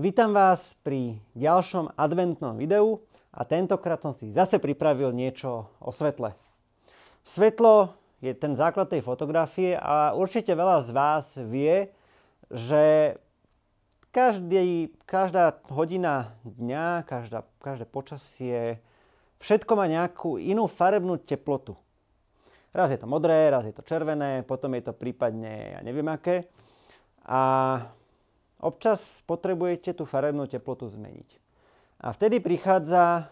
Vítam vás pri ďalšom adventnom videu a tentokrát som si zase pripravil niečo o svetle. Svetlo je ten základ tej fotografie a určite veľa z vás vie, že každý, každá hodina dňa, každá, každé počasie, všetko má nejakú inú farebnú teplotu. Raz je to modré, raz je to červené, potom je to prípadne, ja neviem aké. A občas potrebujete tú farebnú teplotu zmeniť. A vtedy prichádza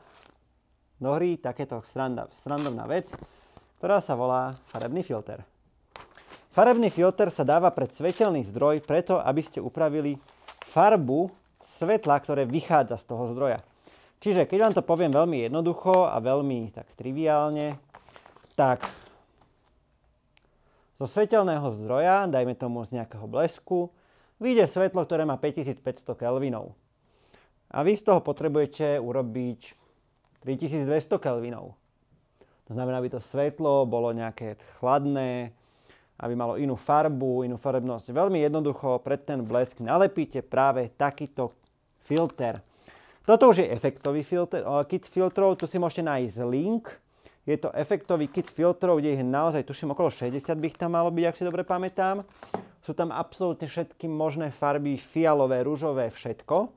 do hry takéto srandovná vec, ktorá sa volá farebný filter. Farebný filter sa dáva pred svetelný zdroj preto, aby ste upravili farbu svetla, ktoré vychádza z toho zdroja. Čiže keď vám to poviem veľmi jednoducho a veľmi tak triviálne, tak zo svetelného zdroja, dajme tomu z nejakého blesku, vyjde svetlo, ktoré má 5500 kelvinov. A vy z toho potrebujete urobiť 3200 kelvinov. To znamená, aby to svetlo bolo nejaké chladné, aby malo inú farbu, inú farebnosť. Veľmi jednoducho pred ten blesk nalepíte práve takýto filter. Toto už je efektový filter, eh, kit filtrov, tu si môžete nájsť link. Je to efektový kit filtrov, kde ich naozaj, tuším, okolo 60 by ich tam malo byť, ak si dobre pamätám sú tam absolútne všetky možné farby, fialové, rúžové, všetko.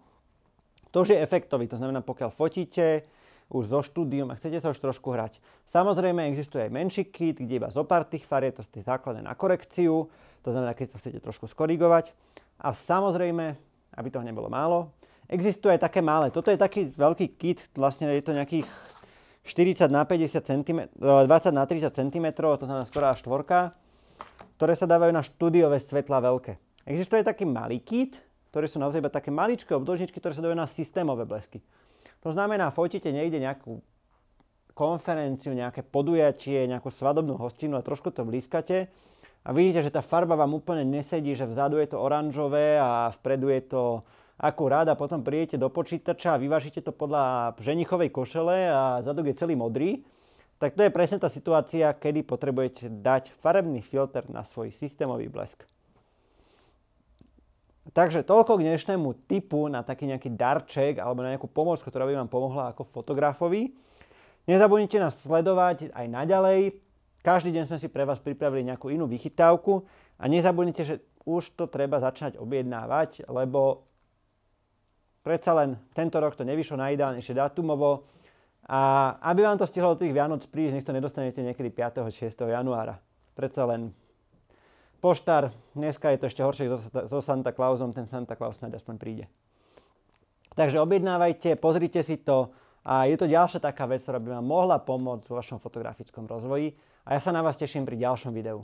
To už je efektový, to znamená, pokiaľ fotíte už zo štúdium a chcete sa už trošku hrať. Samozrejme existuje aj menší kit, kde iba zo pár tých farieb, to sú tie základné na korekciu, to znamená, keď to chcete trošku skorigovať. A samozrejme, aby toho nebolo málo, existuje aj také malé. Toto je taký veľký kit, vlastne je to nejakých 40 na 50 cm, 20 na 30 cm, to znamená skoro až štvorka ktoré sa dávajú na štúdiové svetla veľké. Existuje taký malý kit, ktoré sú naozaj iba také maličké obdĺžničky, ktoré sa dajú na systémové blesky. To znamená, fotíte niekde nejakú konferenciu, nejaké podujatie, nejakú svadobnú hostinu a trošku to blízkate a vidíte, že tá farba vám úplne nesedí, že vzadu je to oranžové a vpredu je to akurát a potom prijete do počítača a vyvážite to podľa ženichovej košele a zadok je celý modrý tak to je presne tá situácia, kedy potrebujete dať farebný filter na svoj systémový blesk. Takže toľko k dnešnému tipu na taký nejaký darček alebo na nejakú pomoc, ktorá by vám pomohla ako fotografovi. Nezabudnite nás sledovať aj naďalej. Každý deň sme si pre vás pripravili nejakú inú vychytávku a nezabudnite, že už to treba začať objednávať, lebo predsa len tento rok to nevyšlo najideálnejšie datumovo. A aby vám to stihlo do tých Vianoc prísť, nech to nedostanete niekedy 5. 6. januára. Predsa len poštár, dneska je to ešte horšie so, Santa Clausom, ten Santa Claus snáď aspoň príde. Takže objednávajte, pozrite si to a je to ďalšia taká vec, ktorá by vám mohla pomôcť v vašom fotografickom rozvoji a ja sa na vás teším pri ďalšom videu.